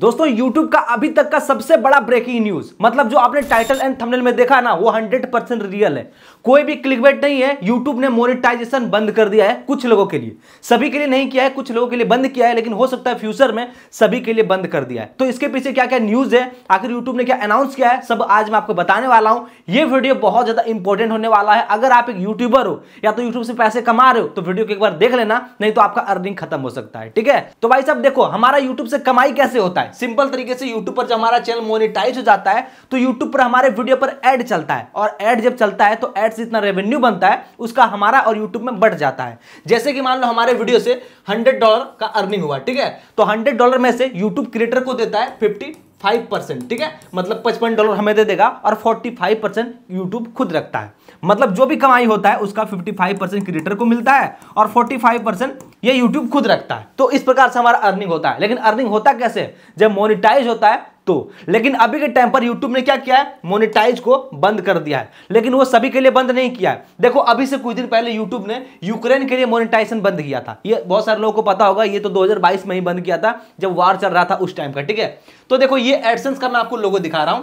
दोस्तों YouTube का अभी तक का सबसे बड़ा ब्रेकिंग न्यूज मतलब जो आपने टाइटल एंड थंबनेल में देखा ना वो 100 परसेंट रियल है कोई भी क्लिकबेट नहीं है YouTube ने मोनेटाइजेशन बंद कर दिया है कुछ लोगों के लिए सभी के लिए नहीं किया है कुछ लोगों के लिए बंद किया है लेकिन हो सकता है फ्यूचर में सभी के लिए बंद कर दिया है तो इसके पीछे क्या क्या न्यूज है आखिर यूट्यूब ने क्या अनाउंस किया है सब आज मैं आपको बताने वाला हूँ ये वीडियो बहुत ज्यादा इंपॉर्टेंट होने वाला है अगर आप एक यूट्यूबर हो या तो यूट्यूब से पैसे कमा रहे हो तो वीडियो को एक बार देख लेना नहीं तो आपका अर्निंग खत्म हो सकता है ठीक है तो भाई साहब देखो हमारा यूट्यूब से कमाई कैसे होता है होता है सिंपल तरीके से यूट्यूब पर जब हमारा चैनल मोनिटाइज हो जाता है तो यूट्यूब पर हमारे वीडियो पर एड चलता है और एड जब चलता है तो एड से जितना रेवेन्यू बनता है उसका हमारा और यूट्यूब में बढ़ जाता है जैसे कि मान लो हमारे वीडियो से हंड्रेड डॉलर का अर्निंग हुआ ठीक है तो हंड्रेड डॉलर में से यूट्यूब क्रिएटर को देता है फिफ्टी 5% ठीक है मतलब 55 डॉलर हमें दे देगा और 45% YouTube खुद रखता है मतलब जो भी कमाई होता है उसका 55% फाइव क्रिएटर को मिलता है और 45% फाइव ये यूट्यूब खुद रखता है तो इस प्रकार से हमारा अर्निंग होता है लेकिन अर्निंग होता कैसे जब मोनिटाइज होता है तो लेकिन अभी के टाइम पर यूट्यूब ने क्या किया है मोनिटाइज को बंद कर दिया है लेकिन वो सभी के लिए बंद नहीं किया है देखो अभी से कुछ दिन पहले यूट्यूब ने यूक्रेन के लिए मोनिटाइजेशन बंद किया था ये बहुत सारे लोगों को पता होगा ये तो 2022 में ही बंद किया था जब वार चल रहा था उस टाइम का ठीक है तो देखो ये एडसेंस का मैं आपको लोगों दिखा रहा हूं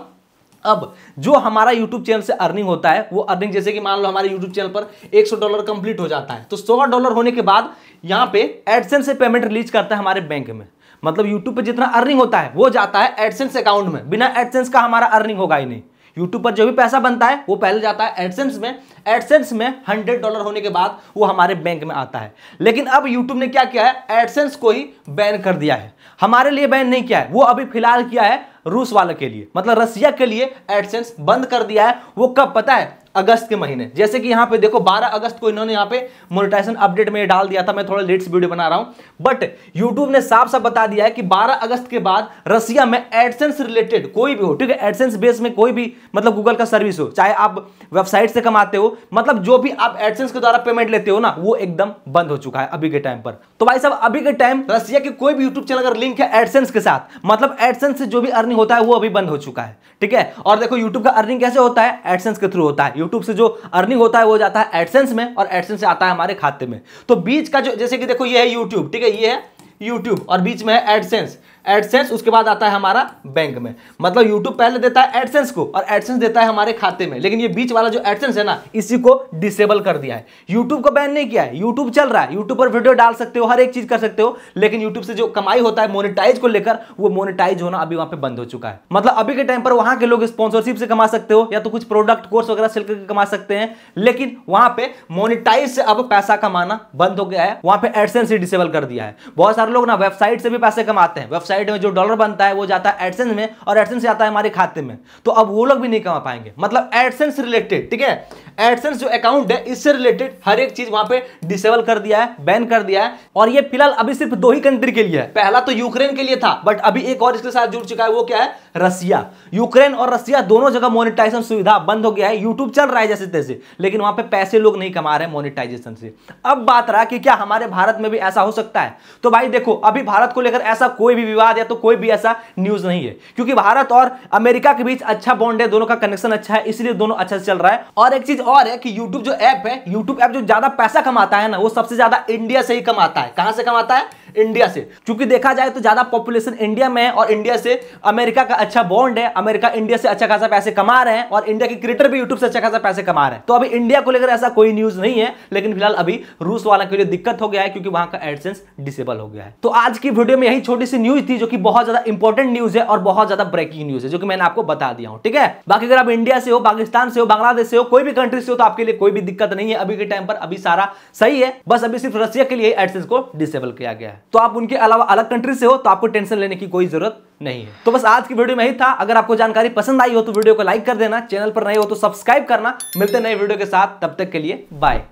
अब जो हमारा यूट्यूब चैनल से अर्निंग होता है वो अर्निंग जैसे कि मान लो हमारे यूट्यूब चैनल पर 100 डॉलर कंप्लीट हो जाता है तो 100 डॉलर होने के बाद यहाँ पे एडसेंस से पेमेंट रिलीज करता है हमारे बैंक में मतलब यूट्यूब पे जितना अर्निंग होता है वो जाता है एडसेंस अकाउंट में बिना एडसेंस का हमारा अर्निंग होगा ही नहीं यूट्यूब पर जो भी पैसा बनता है वो पहले जाता है एडसेंस में एडसेंस में हंड्रेड डॉलर होने के बाद वो हमारे बैंक में आता है लेकिन अब यूट्यूब ने क्या किया है एडसेंस को ही बैन कर दिया है हमारे लिए बैन नहीं किया है वो अभी फिलहाल किया है रूस वाले के लिए मतलब रसिया के लिए एडसेंस बंद कर दिया है वो कब पता है अगस्त के महीने जैसे कि यहां पे देखो 12 अगस्त को इन्होंने यहां पे मोनेटाइजेशन अपडेट में डाल दिया था मैं थोड़ा लेट्स वीडियो बना रहा हूं बट YouTube ने साफ साफ बता दिया है कि 12 अगस्त के बाद रसिया में एडसेंस रिलेटेड कोई भी हो ठीक है एडसेंस बेस में कोई भी मतलब गूगल का सर्विस हो चाहे आप वेबसाइट से कमाते हो मतलब जो भी आप एडसेंस के द्वारा पेमेंट लेते हो ना वो एकदम बंद हो चुका है अभी के टाइम पर तो भाई साहब अभी के टाइम रसिया के कोई भी यूट्यूब चैनल अगर लिंक है एडसेंस के साथ मतलब एडसेंस से जो भी अर्निंग होता है वो अभी बंद हो चुका है ठीक है और देखो यूट्यूब का अर्निंग कैसे होता है एडसेंस के थ्रू होता है यूट्यूब से जो अर्निंग होता है वो जाता है एडसेंस में और एडसेंस से आता है हमारे खाते में तो बीच का जो जैसे कि देखो ये है यूट्यूब ठीक है ये है यूट्यूब और बीच में है एडसेंस एडसेंस उसके बाद आता है हमारा बैंक में मतलब यूट्यूब पहले देता है एडसेंस को और एडसेंस देता है हमारे खाते में लेकिन ये बीच वाला जो एडसेंस है ना इसी को डिसेबल कर दिया है यूट्यूब को बैन नहीं किया है यूट्यूब चल रहा है यूट्यूब पर वीडियो डाल सकते हो हर एक चीज कर सकते हो लेकिन यूट्यूब से जो कमाई होता है मोनिटाइज को लेकर वो मोनिटाइज होना अभी वहां पर बंद हो चुका है मतलब अभी के टाइम पर वहां के लोग स्पॉन्सरशिप से कमा सकते हो या तो कुछ प्रोडक्ट कोर्स वगैरह सेल करके कमा सकते हैं लेकिन वहां पर मोनिटाइज से अब पैसा कमाना बंद हो गया है वहां पर एडसेंस ही डिसेबल कर दिया है बहुत सारे लोग ना वेबसाइट से भी पैसे कमाते हैं वेबसाइट में जो डॉलर बनता है वो जाता है एडसेंस में और एडसेंस जाता है हमारे खाते में तो अब वो लोग भी नहीं कमा पाएंगे मतलब एडसेंस रिलेटेड ठीक है एडसेंस जो अकाउंट है इससे रिलेटेड हर एक चीज वहां पे डिसेबल कर दिया है बैन कर दिया है और ये फिलहाल अभी सिर्फ दो ही कंट्री के लिए है पहला तो यूक्रेन के लिए था बट अभी एक और इसके साथ जुड़ चुका है वो क्या है रसिया यूक्रेन और रसिया दोनों जगह मोनिटाइजेशन सुविधा बंद हो गया है यूट्यूब चल रहा है जैसे तैसे लेकिन वहां पर पैसे लोग नहीं कमा रहे मोनिटाइजेशन से अब बात रहा कि क्या हमारे भारत में भी ऐसा हो सकता है तो भाई देखो अभी भारत को लेकर ऐसा कोई भी विवाद या तो कोई भी ऐसा न्यूज नहीं है क्योंकि भारत और अमेरिका के बीच अच्छा बॉन्ड है दोनों का कनेक्शन अच्छा है इसलिए दोनों अच्छा से चल रहा है और एक चीज और है कि यूट्यूब जो ऐप है यूट्यूब ऐप जो ज्यादा पैसा कमाता है ना वो सबसे ज्यादा इंडिया से ही कमाता है कहां से कमाता है इंडिया से क्योंकि देखा जाए तो ज्यादा पॉपुलेशन इंडिया में है और इंडिया से अमेरिका का अच्छा बॉन्ड है अमेरिका इंडिया से अच्छा खासा पैसे कमा रहे हैं और इंडिया के क्रिएटर भी यूट्यूब से अच्छा खासा पैसे कमा रहे हैं तो अभी इंडिया को लेकर ऐसा कोई न्यूज नहीं है लेकिन फिलहाल अभी रूस वाला के लिए दिक्कत हो गया है क्योंकि वहां का एडसेंस डिसेबल हो गया है तो आज की वीडियो में यही छोटी सी न्यूज थी जो कि बहुत ज्यादा इंपॉर्टेंट न्यूज है और बहुत ज्यादा ब्रेकिंग न्यूज है जो कि मैंने आपको बता दिया हूं ठीक है बाकी अगर आप इंडिया से हो पाकिस्तान से हो बांग्लादेश से हो कोई भी कंट्री से हो तो आपके लिए कोई भी दिक्कत नहीं है अभी के टाइम पर अभी सारा सही है बस अभी सिर्फ रशिया के लिए एडसेंस को डिसेबल किया गया है तो आप उनके अलावा अलग कंट्री से हो तो आपको टेंशन लेने की कोई जरूरत नहीं है तो बस आज की वीडियो में ही था अगर आपको जानकारी पसंद आई हो तो वीडियो को लाइक कर देना चैनल पर नए हो तो सब्सक्राइब करना मिलते नए वीडियो के साथ तब तक के लिए बाय